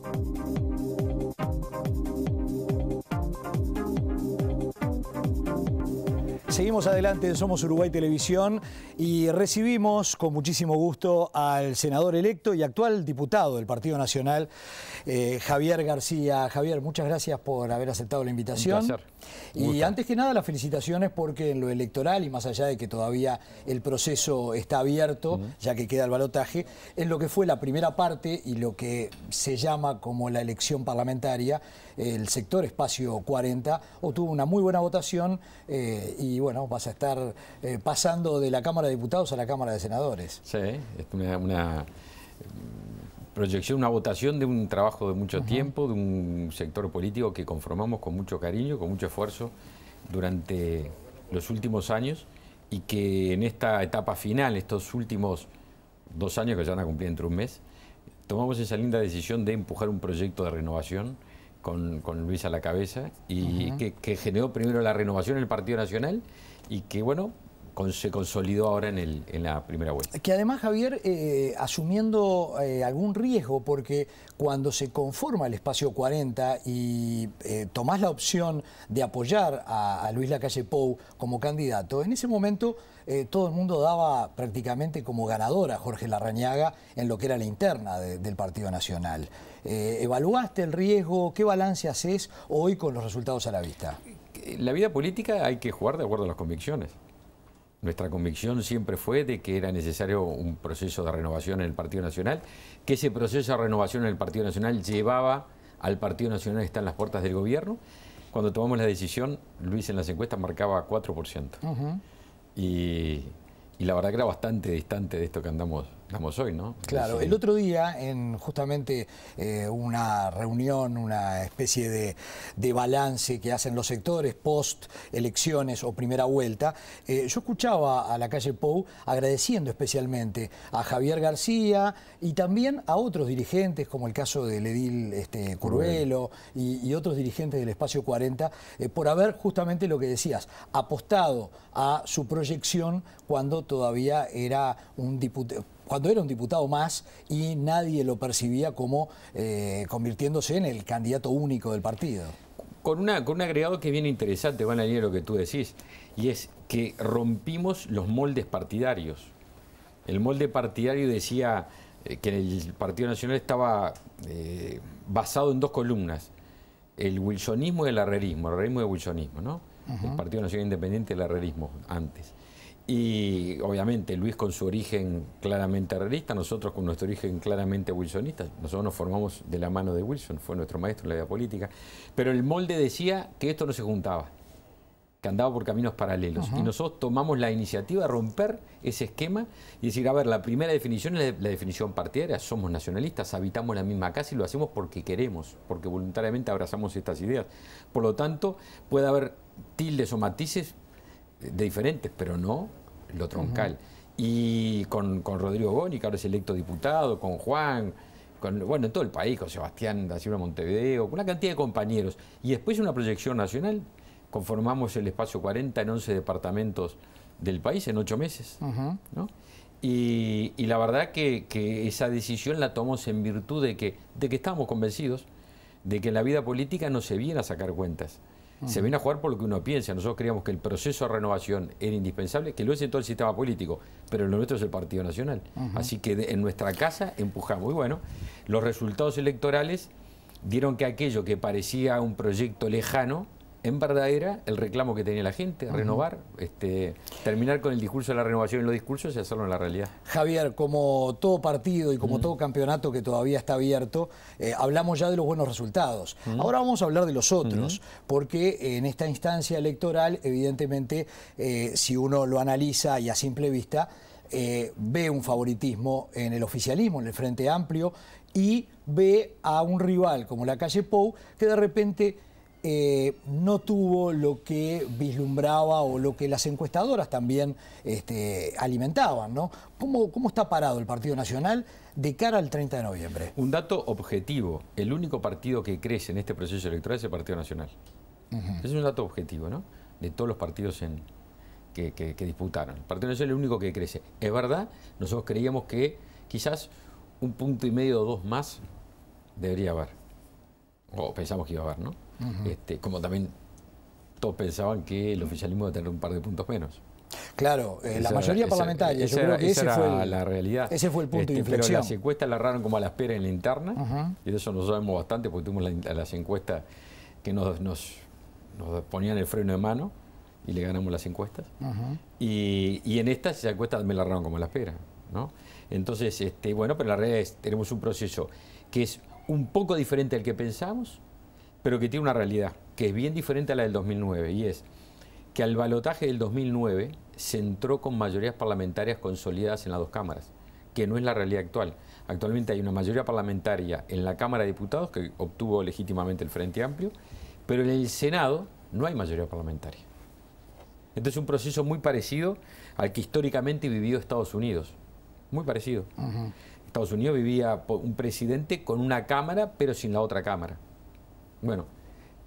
Thank you. Seguimos adelante en Somos Uruguay Televisión y recibimos con muchísimo gusto al senador electo y actual diputado del Partido Nacional, eh, Javier García. Javier, muchas gracias por haber aceptado la invitación. Un placer. Y antes que nada, las felicitaciones porque en lo electoral, y más allá de que todavía el proceso está abierto, ya que queda el balotaje, en lo que fue la primera parte y lo que se llama como la elección parlamentaria, el sector Espacio 40, obtuvo una muy buena votación eh, y bueno, vas a estar eh, pasando de la Cámara de Diputados a la Cámara de Senadores. Sí, es una, mm, proyección, una votación de un trabajo de mucho tiempo, de un sector político que conformamos con mucho cariño, con mucho esfuerzo durante los últimos años y que en esta etapa final, estos últimos dos años que ya van a cumplir entre un mes, tomamos esa linda decisión de empujar un proyecto de renovación con, con Luis a la cabeza, y que, que generó primero la renovación en el Partido Nacional y que, bueno, se consolidó ahora en, el, en, la primera vuelta. Que además, Javier, eh, asumiendo eh, algún riesgo, porque cuando se conforma el espacio 40 y eh, tomás la opción de apoyar a, Luis Lacalle Pou como candidato, en ese momento todo el mundo daba prácticamente como ganador a Jorge Larrañaga en lo que era la interna del Partido Nacional. ¿Evaluaste el riesgo? ¿Qué balance haces hoy con los resultados a la vista? La vida política hay que jugar de acuerdo a las convicciones. Nuestra convicción siempre fue de que era necesario un proceso de renovación en el Partido Nacional, que ese proceso de renovación en el Partido Nacional llevaba al Partido Nacional está en las puertas del gobierno. Cuando tomamos la decisión, Luis en las encuestas marcaba 4%. y la verdad que era bastante distante de esto que andamos ¿no? Claro, el otro día en justamente eh, una reunión, una especie de, balance que hacen los sectores post elecciones o primera vuelta, eh, yo escuchaba a la calle Pou agradeciendo especialmente a Javier García y también a otros dirigentes, como el caso del Edil este, Curvelo y, otros dirigentes del Espacio 40, eh, por haber justamente lo que decías, apostado a su proyección cuando todavía era un diputado cuando era un diputado más y nadie lo percibía como eh, convirtiéndose en el candidato único del partido. Con, una, con un agregado que viene interesante, van a leer lo que tú decís, y es que rompimos los moldes partidarios. El molde partidario decía eh, que el Partido Nacional estaba eh, basado en dos columnas, el wilsonismo y el arrerismo, el herrerismo y el wilsonismo, ¿no? El Partido Nacional Independiente y el arrerismo antes. Y obviamente Luis con su origen claramente realista, nosotros con nuestro origen claramente wilsonista, nosotros nos formamos de la mano de Wilson, fue nuestro maestro en la vida política, pero el molde decía que esto no se juntaba, que andaba por caminos paralelos. Y nosotros tomamos la iniciativa de romper ese esquema y decir, a ver, la primera definición es la, definición partidaria, somos nacionalistas, habitamos la misma casa y lo hacemos porque queremos, porque voluntariamente abrazamos estas ideas. Por lo tanto, puede haber tildes o matices, de diferentes, pero no lo troncal. Y con, Rodrigo Boni, que ahora es electo diputado, con Juan, con, bueno, en todo el país, con Sebastián da Silva Montevideo, con una cantidad de compañeros. Y después una proyección nacional. Conformamos el espacio 40 en 11 departamentos del país en 8 meses. y, la verdad que, esa decisión la tomamos en virtud de que, de que estábamos convencidos de que en la vida política no se viene a sacar cuentas se viene a jugar por lo que uno piensa. Nosotros creíamos que el proceso de renovación era indispensable, que lo es en todo el sistema político, pero lo nuestro es el Partido Nacional. Así que en nuestra casa empujamos. Y bueno, los resultados electorales dieron que aquello que parecía un proyecto lejano, en verdad era el reclamo que tenía la gente, renovar, este, terminar con el discurso de la renovación y los discursos y hacerlo en la realidad. Javier, como todo partido y como todo campeonato que todavía está abierto, eh, hablamos ya de los buenos resultados. Ahora vamos a hablar de los otros, porque en esta instancia electoral, evidentemente, eh, si uno lo analiza y a simple vista, eh, ve un favoritismo en el oficialismo, en el Frente Amplio, y ve a un rival como la calle Pou, que de repente eh, no tuvo lo que vislumbraba o lo que las encuestadoras también este, alimentaban. ¿no? ¿Cómo, está parado el Partido Nacional de cara al 30 de noviembre? Un dato objetivo, el único partido que crece en este proceso electoral es el Partido Nacional. es un dato objetivo, ¿no? De todos los partidos que, que disputaron. El Partido Nacional es el único que crece. Es verdad, nosotros creíamos que quizás un punto y medio o dos más debería haber. O pensamos que iba a haber, ¿no? Este, como también todos pensaban que el oficialismo iba a tener un par de puntos menos. Claro, eh, la mayoría parlamentaria, yo creo que ese fue la realidad. Ese fue el punto de este, inflexión. las encuestas la raron como a la espera en la interna, y de eso nos sabemos bastante porque tuvimos las encuestas que nos, nos, ponían el freno de mano y le ganamos las encuestas. y, en estas, encuestas me la raron como a la espera. Entonces, este, bueno, pero la realidad es, tenemos un proceso que es un poco diferente al que pensamos, pero que tiene una realidad que es bien diferente a la del 2009 y es que al balotaje del 2009 se entró con mayorías parlamentarias consolidadas en las dos cámaras, que no es la realidad actual. Actualmente hay una mayoría parlamentaria en la Cámara de Diputados que obtuvo legítimamente el Frente Amplio, pero en el Senado no hay mayoría parlamentaria. Entonces es un proceso muy parecido al que históricamente vivió Estados Unidos. Muy parecido. Estados Unidos vivía un presidente con una cámara, pero sin la otra cámara. Bueno,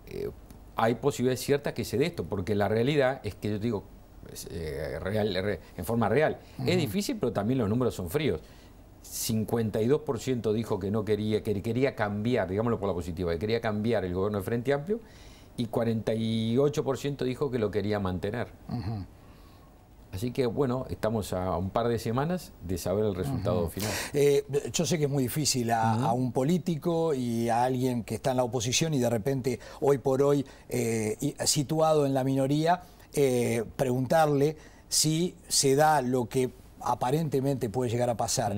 eh, hay posibilidades ciertas que se dé esto, porque la realidad es que yo digo, eh, real, en forma real, es difícil, pero también los números son fríos. 52% dijo que no quería, que quería cambiar, digámoslo por la positiva, que quería cambiar el gobierno de Frente Amplio y 48% dijo que lo quería mantener. Así que bueno, estamos a un par de semanas de saber el resultado final. Eh, yo sé que es muy difícil a, un político y a alguien que está en la oposición y de repente hoy por hoy eh, situado en la minoría, eh, preguntarle si se da lo que aparentemente puede llegar a pasar.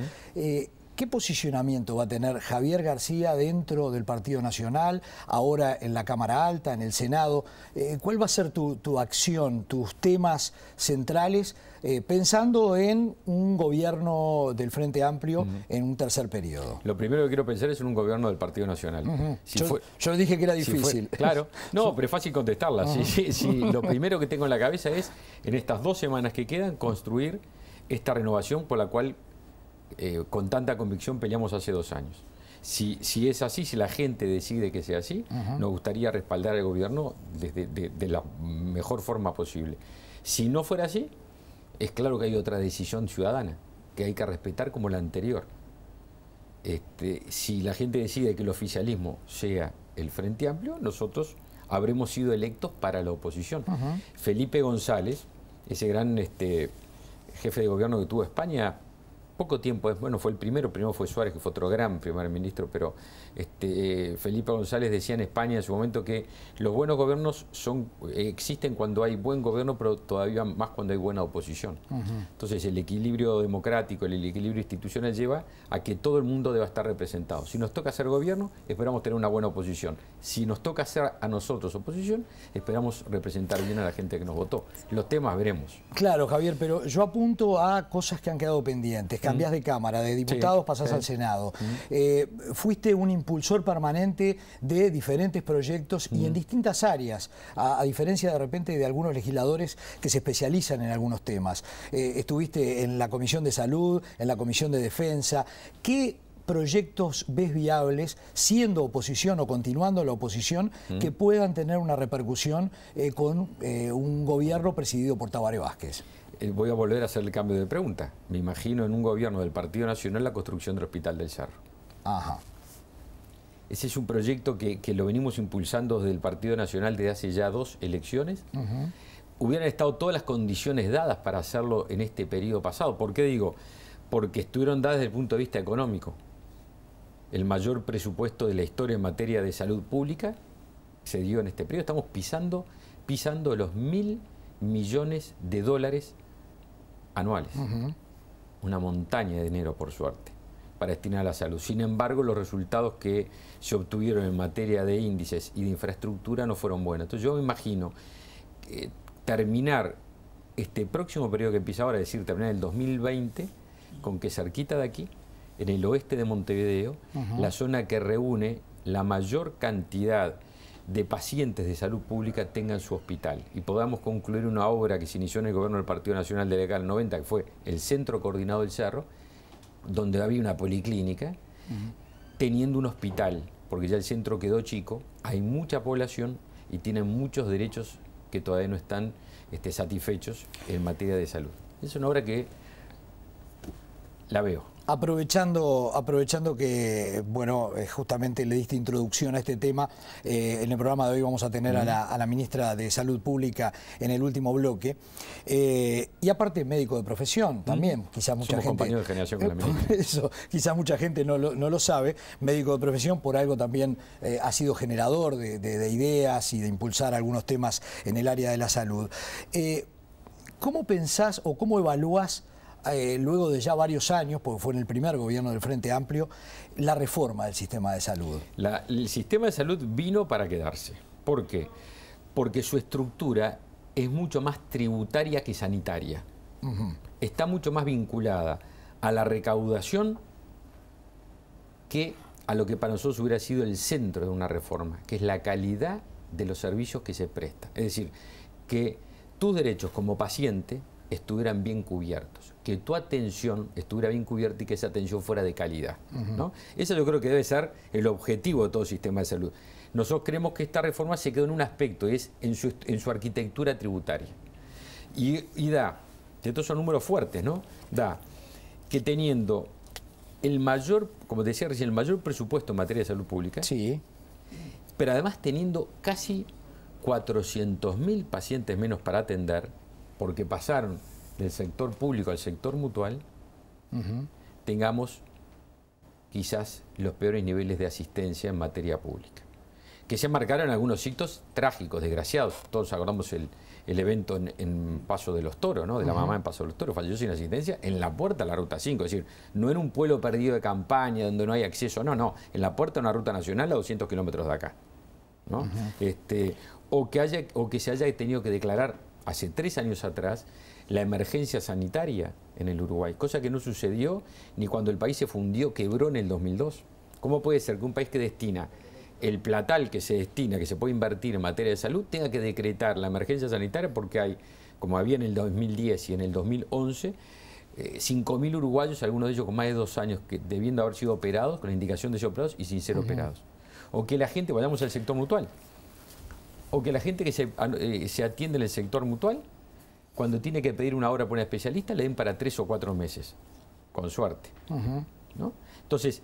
¿Qué posicionamiento va a tener Javier García dentro del Partido Nacional, ahora en la Cámara Alta, en el Senado? Eh, ¿Cuál va a ser tu, acción, tus temas centrales, eh, pensando en un gobierno del Frente Amplio en un tercer periodo? Lo primero que quiero pensar es en un gobierno del Partido Nacional. yo, dije que era difícil. claro, no, pero es fácil contestarla. lo primero que tengo en la cabeza es, en estas dos semanas que quedan, construir esta renovación por la cual eh, con tanta convicción peleamos hace dos años. Si, si, es así, si la gente decide que sea así, nos gustaría respaldar al gobierno desde, de, la mejor forma posible. Si no fuera así, es claro que hay otra decisión ciudadana que hay que respetar como la anterior. Este, si la gente decide que el oficialismo sea el Frente Amplio, nosotros habremos sido electos para la oposición. Felipe González, ese gran este, jefe de gobierno que tuvo España, poco tiempo, bueno, fue el primero, primero fue Suárez, que fue otro gran primer ministro, pero este, Felipe González decía en España en su momento que los buenos gobiernos son, existen cuando hay buen gobierno, pero todavía más cuando hay buena oposición. Entonces el equilibrio democrático, el equilibrio institucional lleva a que todo el mundo deba estar representado. Si nos toca hacer gobierno, esperamos tener una buena oposición. Si nos toca hacer a nosotros oposición, esperamos representar bien a la gente que nos votó. Los temas veremos. Claro, Javier, pero yo apunto a cosas que han quedado pendientes cambiás de Cámara, de diputados pasás al Senado. Eh, fuiste un impulsor permanente de diferentes proyectos y en distintas áreas, a, diferencia de repente de algunos legisladores que se especializan en algunos temas. Eh, estuviste en la Comisión de Salud, en la Comisión de Defensa. ¿Qué proyectos ves viables, siendo oposición o continuando la oposición, que puedan tener una repercusión eh, con un gobierno presidido por Tabaré Vázquez? Eh, voy a volver a hacer el cambio de pregunta. Me imagino en un gobierno del Partido Nacional la construcción del Hospital del Cerro. Ajá. Ese es un proyecto que, lo venimos impulsando desde el Partido Nacional desde hace ya dos elecciones. Hubieran estado todas las condiciones dadas para hacerlo en este periodo pasado. ¿Por qué digo? Porque estuvieron dadas desde el punto de vista económico. El mayor presupuesto de la historia en materia de salud pública se dio en este periodo. Estamos pisando, pisando los mil millones de dólares anuales. Una montaña de dinero, por suerte, para destinar a la salud. Sin embargo, los resultados que se obtuvieron en materia de índices y de infraestructura no fueron buenos. Entonces yo me imagino eh, terminar este próximo periodo que empieza ahora, es decir, terminar el 2020, con que cerquita de aquí, en el oeste de Montevideo, la zona que reúne la mayor cantidad de pacientes de salud pública tengan su hospital y podamos concluir una obra que se inició en el gobierno del Partido Nacional de Legal 90, que fue el Centro Coordinado del Cerro, donde había una policlínica, teniendo un hospital, porque ya el centro quedó chico, hay mucha población y tienen muchos derechos que todavía no están este, satisfechos en materia de salud. Es una obra que la veo. Aprovechando, aprovechando que, bueno, eh, justamente le diste introducción a este tema, eh, en el programa de hoy vamos a tener a, la, ministra de Salud Pública en el último bloque, eh, y aparte médico de profesión también, quizás mucha gente... Eso, quizás mucha gente no lo, sabe, médico de profesión por algo también ha sido generador de, de, ideas y de impulsar algunos temas en el área de la salud. ¿Cómo pensás o cómo evalúas eh, luego de ya varios años, porque fue en el primer gobierno del Frente Amplio, la reforma del sistema de salud. el sistema de salud vino para quedarse. ¿Por qué? Porque su estructura es mucho más tributaria que sanitaria. Está mucho más vinculada a la recaudación que a lo que para nosotros hubiera sido el centro de una reforma, que es la calidad de los servicios que se presta. Es decir, que tus derechos como paciente estuvieran bien cubiertos que tu atención estuviera bien cubierta y que esa atención fuera de calidad. ¿no? Eso yo creo que debe ser el objetivo de todo sistema de salud. Nosotros creemos que esta reforma se quedó en un aspecto, es en su, arquitectura tributaria. Y, da... da, estos son números fuertes, ¿no? Da que teniendo el mayor, como decía recién, el mayor presupuesto en materia de salud pública, sí. pero además teniendo casi 400.000 pacientes menos para atender, porque pasaron del sector público al sector mutual, tengamos quizás los peores niveles de asistencia en materia pública. Que se marcaron algunos hitos trágicos, desgraciados. Todos acordamos el, evento en, Paso de los Toros, ¿no? De la mamá en Paso de los Toros, falleció sin asistencia en la puerta de la Ruta 5. Es decir, no en un pueblo perdido de campaña donde no hay acceso, no, no, en la puerta de una ruta nacional a 200 kilómetros de acá. este, o, que haya, o que se haya tenido que declarar hace tres años atrás la emergencia sanitaria en el Uruguay, cosa que no sucedió ni cuando el país se fundió, quebró en el 2002. ¿Cómo puede ser que un país que destina el platal que se destina, que se puede invertir en materia de salud, tenga que decretar la emergencia sanitaria porque hay, como había en el 2010 y en el 2011, 5.000 eh, uruguayos, algunos de ellos con más de dos años, que debiendo haber sido operados, con la indicación de ser operados y sin ser operados. O que la gente, vayamos al sector mutual, o que la gente que se, eh, se atiende en el sector mutual cuando tiene que pedir una hora por un especialista, le den para tres o cuatro meses, con suerte. Entonces,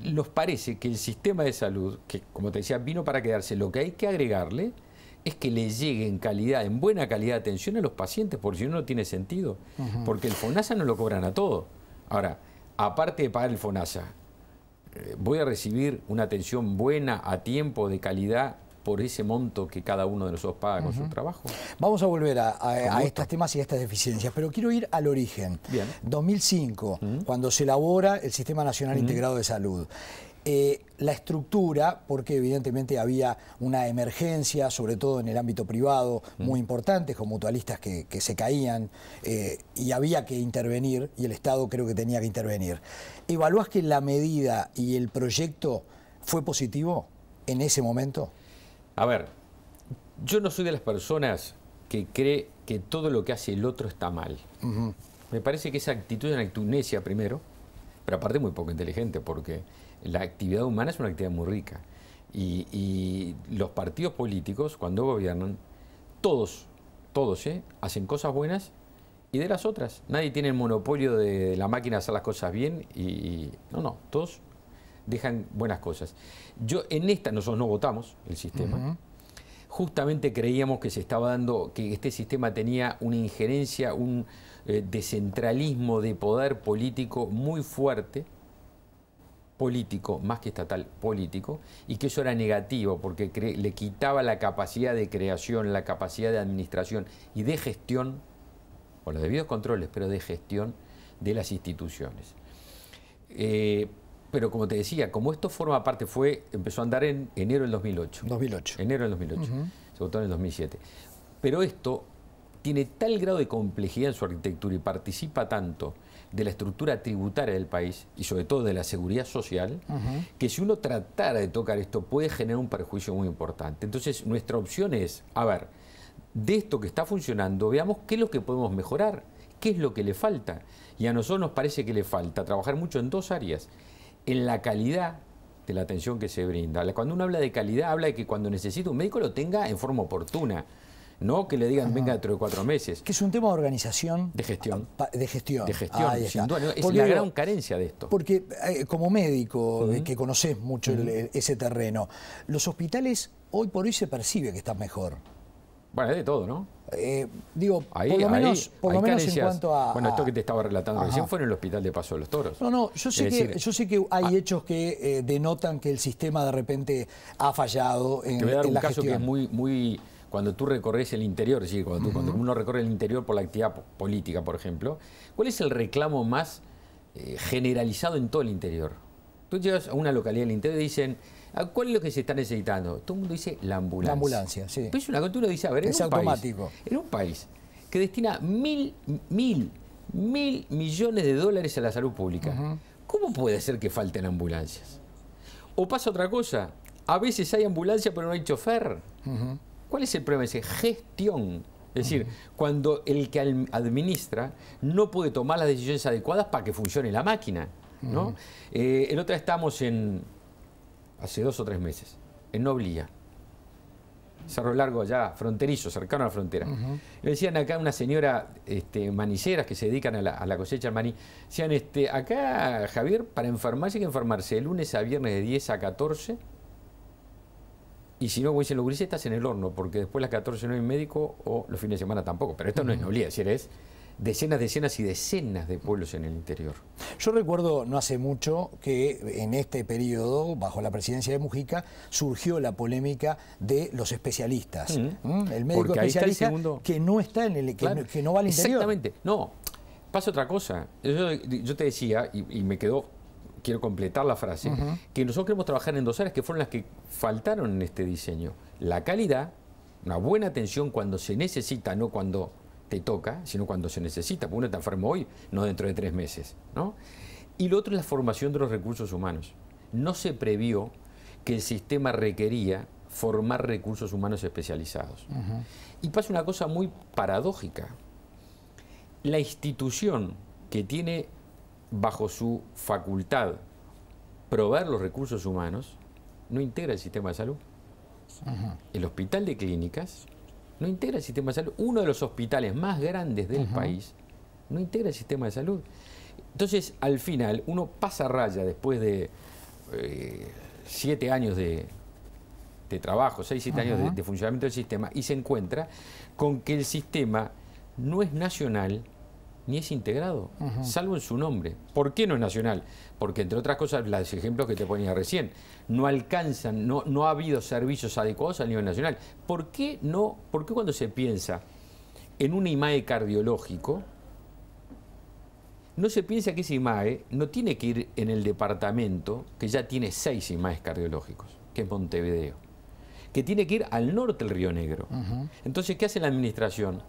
nos parece que el sistema de salud, que como te decía, vino para quedarse, lo que hay que agregarle es que le llegue en calidad, en buena calidad de atención a los pacientes, por si no, no tiene sentido. Porque el FONASA no lo cobran a todo. Ahora, aparte de pagar el FONASA, eh, voy a recibir una atención buena, a tiempo, de calidad, por ese monto que cada uno de nosotros paga con su trabajo. Vamos a volver a, estos temas y a estas deficiencias, pero quiero ir al origen. 2005, cuando se elabora el Sistema Nacional Integrado de Salud. Eh, la estructura, porque evidentemente había una emergencia, sobre todo en el ámbito privado, muy importante, con mutualistas que, se caían eh, y había que intervenir, y el Estado creo que tenía que intervenir. ¿Evalúas que la medida y el proyecto fue positivo en ese momento? A ver, yo no soy de las personas que cree que todo lo que hace el otro está mal. Me parece que esa actitud es una actitud primero, pero aparte muy poco inteligente, porque la actividad humana es una actividad muy rica. Y, los partidos políticos, cuando gobiernan, todos, todos, ¿eh? hacen cosas buenas y de las otras. Nadie tiene el monopolio de la máquina de hacer las cosas bien y no, no, todos dejan buenas cosas. Yo en esta, nosotros no votamos el sistema. Justamente creíamos que se estaba dando, que este sistema tenía una injerencia, un eh, descentralismo de poder político muy fuerte, político, más que estatal, político, y que eso era negativo porque le quitaba la capacidad de creación, la capacidad de administración y de gestión, o los debidos controles, pero de gestión de las instituciones. Eh, pero como te decía, como esto forma parte, fue empezó a andar en enero del 2008. 2008. Enero del 2008. Se votó en el 2007. Pero esto tiene tal grado de complejidad en su arquitectura y participa tanto de la estructura tributaria del país y sobre todo de la seguridad social, que si uno tratara de tocar esto puede generar un perjuicio muy importante. Entonces, nuestra opción es, a ver, de esto que está funcionando, veamos qué es lo que podemos mejorar, qué es lo que le falta. Y a nosotros nos parece que le falta trabajar mucho en dos áreas en la calidad de la atención que se brinda. Cuando uno habla de calidad, habla de que cuando necesita un médico lo tenga en forma oportuna. No que le digan, venga dentro de cuatro meses. Que es un tema de organización. De gestión. Ah, de gestión. De gestión, Es gran carencia de esto. Porque eh, como médico, eh, que conoces mucho ese terreno, los hospitales hoy por hoy se percibe que están mejor. Bueno, es de todo, ¿no? Eh, digo, por lo menos, por lo menos en cuanto a. Bueno, esto que te estaba relatando recién fue en el hospital de Paso de los Toros. No, no, yo sé, que, hay ah. hechos que eh, denotan que el sistema de repente ha fallado en, te voy a dar un caso que es muy, muy. Cuando tú recorres el interior, sí, cuando, tú, uno recorre el interior por la actividad política, por ejemplo, ¿cuál es el reclamo más eh, generalizado en todo el interior? Tú llegas a una localidad del interior y dicen Ah, ¿Cuál es lo que se está necesitando? Todo el mundo dice la ambulancia. La ambulancia, sí. Pero es una cosa que dice, a ver, es en un País, en un país que destina mil, mil, mil millones de dólares a la salud pública, ¿cómo puede ser que falten ambulancias? O pasa otra cosa, a veces hay ambulancia pero no hay chofer. ¿Cuál es el problema? Es gestión. Es decir, cuando el que administra no puede tomar las decisiones adecuadas para que funcione la máquina. Eh, en otra estamos en, hace dos o tres meses, en Noblía, Cerro Largo allá, fronterizo, cercano a la frontera. Le decían acá una señora este, que se dedican a la, cosecha de maní, decían, este, acá Javier, para enfermarse hay que enfermarse de lunes a viernes de 10 a 14, y si no, dicen los grises estás en el horno, porque después a las 14 no hay médico o los fines de semana tampoco. Pero esto no es noblía, si eres decenas, decenas y decenas de pueblos en el interior. Yo recuerdo no hace mucho que en este periodo, bajo la presidencia de Mujica, surgió la polémica de los especialistas. Mm. El médico especialista que no está en el, que, no, que va al interior. Exactamente, no. Pasa otra cosa. Yo, te decía, y, me quedó quiero completar la frase, que nosotros queremos trabajar en dos áreas que fueron las que faltaron en este diseño. La calidad, una buena atención cuando se necesita, no cuando te toca, sino cuando se necesita, porque uno está enfermo hoy, no dentro de tres meses. Y lo otro es la formación de los recursos humanos. No se previó que el sistema requería formar recursos humanos especializados. Y pasa una cosa muy paradójica. La institución que tiene bajo su facultad ...probar los recursos humanos no integra el sistema de salud. El hospital de clínicas no integra el sistema de salud. Uno de los hospitales más grandes del país no integra el sistema de salud. Entonces, al final, uno pasa raya después de eh, siete años de, trabajo, seis, siete años de funcionamiento del sistema, y se encuentra con que el sistema no es nacional, ni es integrado, salvo en su nombre. ¿Por qué no es nacional? Porque, entre otras cosas, los ejemplos que te ponía recién, no alcanzan, no, no ha habido servicios adecuados a nivel nacional. ¿Por qué, no, ¿Por qué cuando se piensa en un IMAE cardiológico, no se piensa que ese IMAE no tiene que ir en el departamento que ya tiene seis IMAEs cardiológicos, que es Montevideo, que tiene que ir al norte del Río Negro? Entonces, ¿qué hace la administración?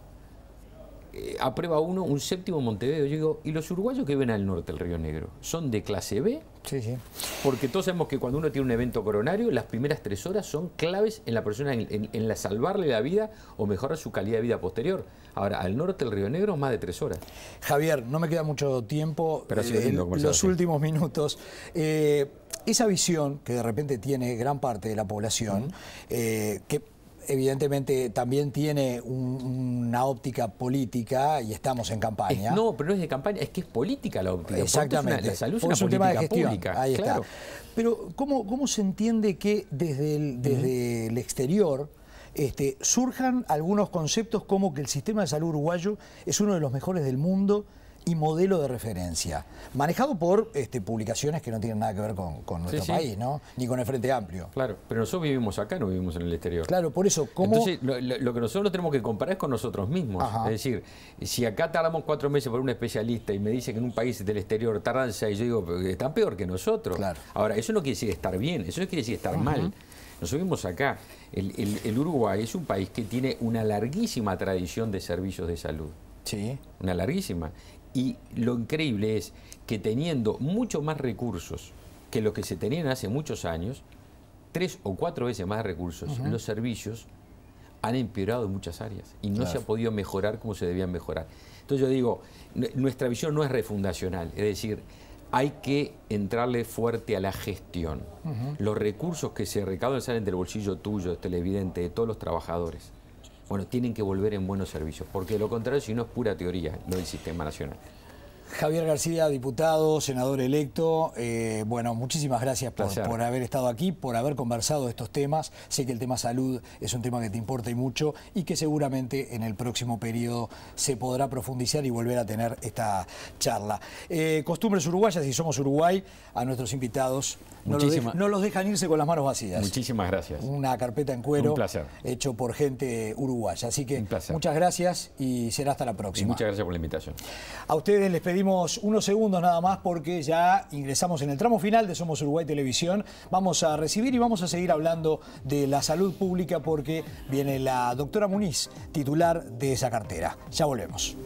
Eh, aprueba uno un séptimo Montevideo. Yo digo, ¿y los uruguayos que ven al norte del Río Negro? ¿Son de clase B? Sí, sí. Porque todos sabemos que cuando uno tiene un evento coronario, las primeras tres horas son claves en la persona, en, la salvarle la vida o mejorar su calidad de vida posterior. Ahora, al norte del Río Negro, más de tres horas. Javier, no me queda mucho tiempo. Pero eh, los últimos minutos. Eh, esa visión que de repente tiene gran parte de la población, que evidentemente también tiene una óptica política y estamos en campaña. no, pero no es de campaña, es que es política la óptica. Exactamente. la salud es una política pública. Pero ¿cómo, ¿cómo se entiende que desde el, desde el exterior... Este, surjan algunos conceptos como que el sistema de salud uruguayo es uno de los mejores del mundo y modelo de referencia, manejado por este, publicaciones que no tienen nada que ver con, nuestro país, ¿no? Ni con el Frente Amplio. Claro, pero nosotros vivimos acá, no vivimos en el exterior. Claro, por eso, ¿cómo...? Entonces, lo, que nosotros tenemos que comparar es con nosotros mismos. Es decir, si acá tardamos cuatro meses por un especialista y me dice que en un país del exterior tardan seis, yo digo, están peor que nosotros. Claro. Ahora, eso no quiere decir estar bien, eso no quiere decir estar mal. Nos vivimos acá. el, Uruguay es un país que tiene una larguísima tradición de servicios de salud. Sí. Una larguísima. Y lo increíble es que teniendo mucho más recursos que los que se tenían hace muchos años, tres o cuatro veces más recursos, los servicios han empeorado en muchas áreas y no se ha podido mejorar como se debían mejorar. Entonces yo digo, nuestra visión no es refundacional, es decir, hay que entrarle fuerte a la gestión. Los recursos que se recaudan salen del bolsillo tuyo, televidente, de todos los trabajadores bueno, tienen que volver en buenos servicios, porque de lo contrario, si no es pura teoría, no el sistema nacional. Javier García, diputado, senador electo, eh, bueno, muchísimas gracias por, haber estado aquí, por haber conversado estos temas. Sé que el tema salud es un tema que te importa y mucho y que seguramente en el próximo periodo se podrá profundizar y volver a tener esta charla. Eh, costumbres uruguayas, si somos Uruguay, a nuestros invitados no los, dejan irse con las manos vacías. Muchísimas gracias. Una carpeta en cuero hecho por gente uruguaya. Así que muchas gracias y será hasta la próxima. muchas gracias por la invitación. A ustedes les pedimos pedimos unos segundos nada más porque ya ingresamos en el tramo final de Somos Uruguay Televisión. Vamos a recibir y vamos a seguir hablando de la salud pública porque viene la doctora Muniz, titular de esa cartera. Ya volvemos.